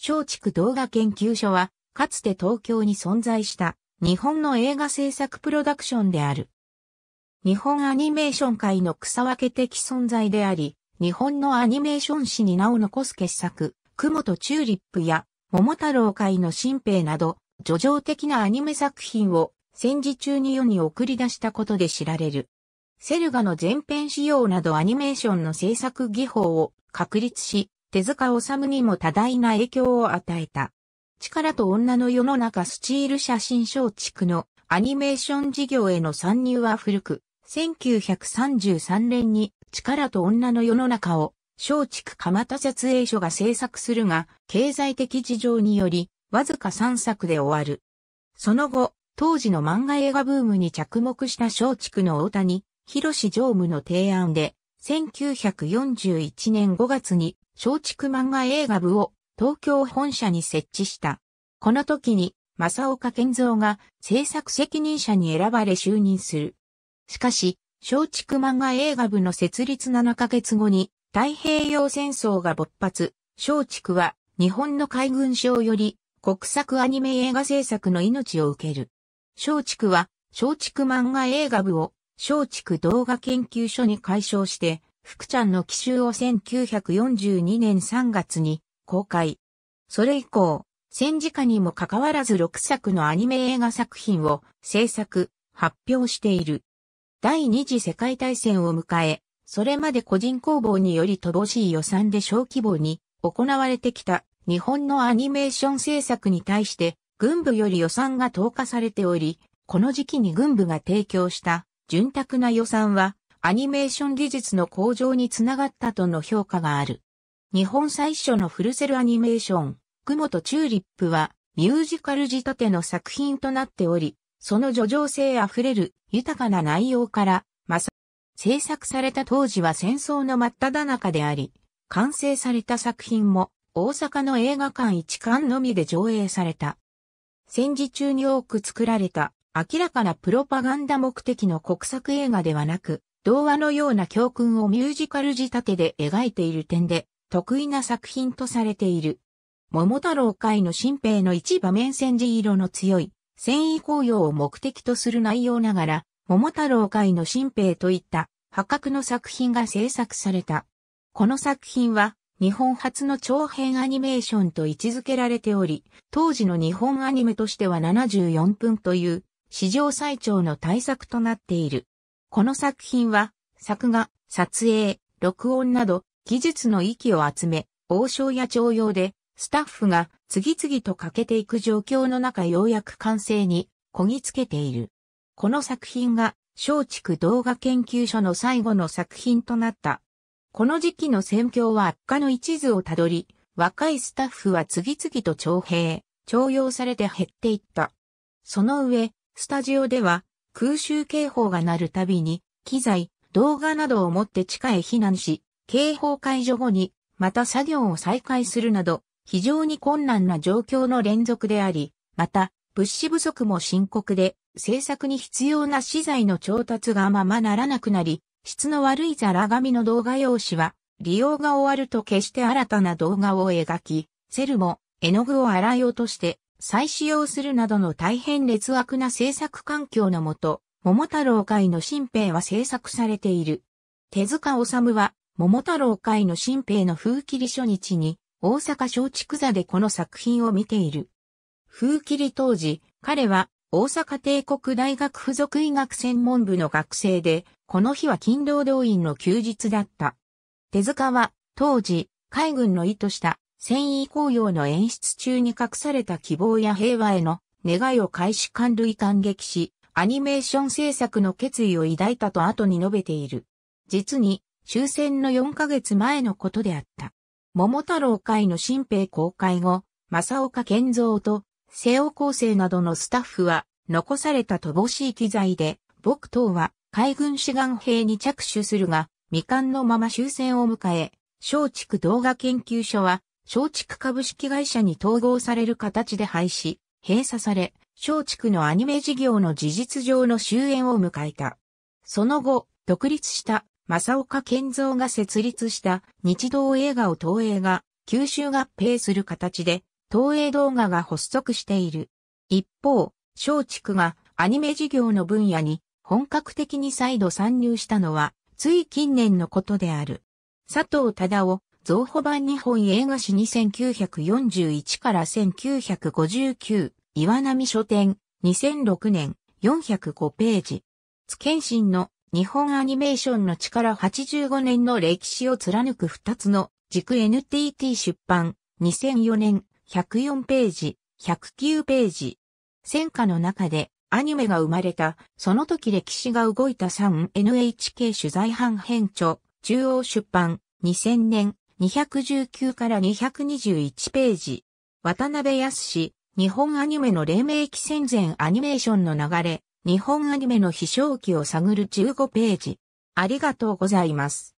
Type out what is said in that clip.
松竹動画研究所は、かつて東京に存在した日本の映画制作プロダクションである。日本アニメーション界の草分け的存在であり、日本のアニメーション史に名を残す傑作、雲とチューリップや桃太郎界の新兵など、叙情的なアニメ作品を戦時中に世に送り出したことで知られる。セルガの全編仕様などアニメーションの制作技法を確立し、手塚治虫にも多大な影響を与えた。力と女の世の中スチール写真松竹のアニメーション事業への参入は古く、1933年に力と女の世の中を松竹蒲田撮影所が制作するが、経済的事情により、わずか3作で終わる。その後、当時の漫画映画ブームに着目した松竹の大谷、広志常務の提案で、1941年5月に松竹漫画映画部を東京本社に設置した。この時に、正岡健三が制作責任者に選ばれ就任する。しかし、松竹漫画映画部の設立7ヶ月後に太平洋戦争が勃発、松竹は日本の海軍省より国策アニメ映画制作の命を受ける。松竹は松竹漫画映画部を松竹動画研究所に解消して福ちゃんの奇襲を1942年3月に公開。それ以降、戦時下にもかかわらず6作のアニメ映画作品を制作、発表している。第二次世界大戦を迎え、それまで個人工房により乏しい予算で小規模に行われてきた日本のアニメーション制作に対して軍部より予算が投下されており、この時期に軍部が提供した潤沢な予算はアニメーション技術の向上につながったとの評価がある。日本最初のフルセルアニメーション、雲とチューリップはミュージカル仕立ての作品となっており、その叙情性あふれる豊かな内容から、まさ、制作された当時は戦争の真っ只中であり、完成された作品も大阪の映画館一館のみで上映された。戦時中に多く作られた明らかなプロパガンダ目的の国策映画ではなく、童話のような教訓をミュージカル仕立てで描いている点で、得意な作品とされている。桃太郎会の新兵の一場面戦時色の強い、繊維紅葉を目的とする内容ながら、桃太郎会の新兵といった破格の作品が制作された。この作品は日本初の長編アニメーションと位置づけられており、当時の日本アニメとしては74分という史上最長の大作となっている。この作品は、作画、撮影、録音など、技術の域を集め、王将や徴用で、スタッフが次々とかけていく状況の中ようやく完成にこぎつけている。この作品が松竹動画研究所の最後の作品となった。この時期の戦況は悪化の一途をたどり、若いスタッフは次々と徴兵、徴用されて減っていった。その上、スタジオでは空襲警報が鳴るたびに、機材、動画などを持って地下へ避難し、警報解除後に、また作業を再開するなど、非常に困難な状況の連続であり、また、物資不足も深刻で、制作に必要な資材の調達がままならなくなり、質の悪いザラ紙の動画用紙は、利用が終わると決して新たな動画を描き、セルも絵の具を洗い落として再使用するなどの大変劣悪な制作環境のもと、桃太郎会の新兵は制作されている。手塚治虫は、桃太郎会の新兵の風切り初日に、大阪松竹座でこの作品を見ている。風切り当時、彼は大阪帝国大学附属医学専門部の学生で、この日は勤労動員の休日だった。手塚は、当時、海軍の意図した戦意紅葉の演出中に隠された希望や平和への願いを開始感類感激し、アニメーション制作の決意を抱いたと後に述べている。実に終戦の4ヶ月前のことであった。桃太郎会の新兵公開後、正岡健三と西欧厚生などのスタッフは残された乏しい機材で、僕等は海軍志願兵に着手するが、未完のまま終戦を迎え、松竹動画研究所は松竹株式会社に統合される形で廃止、閉鎖され、松竹のアニメ事業の事実上の終焉を迎えた。その後、独立した正岡健三が設立した日動映画を東映が吸収合併する形で東映動画が発足している。一方、松竹がアニメ事業の分野に本格的に再度参入したのはつい近年のことである。佐藤忠夫、増補版日本映画史2941から1959、岩波書店、2006年、405ページ。津健心の日本アニメーションの力85年の歴史を貫く2つの軸 NTT 出版、2004年、104ページ、109ページ。戦火の中でアニメが生まれた、その時歴史が動いた 3NHK 取材班編著、中央出版、2000年、219から221ページ。渡辺康日本アニメの黎明期戦前アニメーションの流れ、日本アニメの飛翔期を探る15ページ。ありがとうございます。